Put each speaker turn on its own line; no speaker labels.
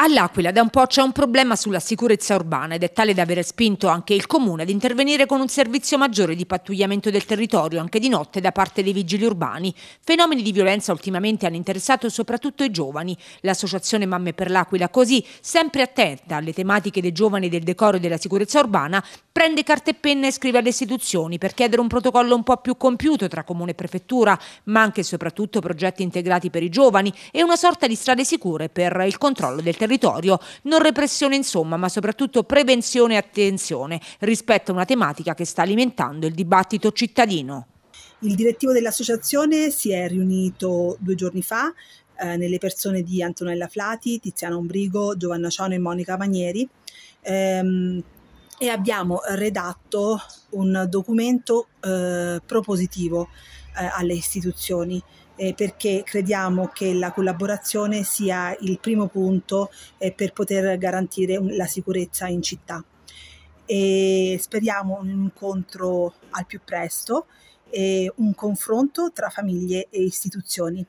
All'Aquila da un po' c'è un problema sulla sicurezza urbana ed è tale da aver spinto anche il comune ad intervenire con un servizio maggiore di pattugliamento del territorio anche di notte da parte dei vigili urbani. Fenomeni di violenza ultimamente hanno interessato soprattutto i giovani. L'associazione Mamme per l'Aquila così, sempre attenta alle tematiche dei giovani del decoro e della sicurezza urbana, prende carta e penna e scrive alle istituzioni per chiedere un protocollo un po' più compiuto tra comune e prefettura, ma anche e soprattutto progetti integrati per i giovani e una sorta di strade sicure per il controllo del territorio territorio, non repressione insomma, ma soprattutto prevenzione e attenzione rispetto a una tematica che sta alimentando il dibattito cittadino.
Il direttivo dell'associazione si è riunito due giorni fa eh, nelle persone di Antonella Flati, Tiziana Ombrigo, Giovanna Ciano e Monica Manieri ehm, e abbiamo redatto un documento eh, propositivo eh, alle istituzioni eh, perché crediamo che la collaborazione sia il primo punto eh, per poter garantire la sicurezza in città. E speriamo un incontro al più presto e un confronto tra famiglie e istituzioni.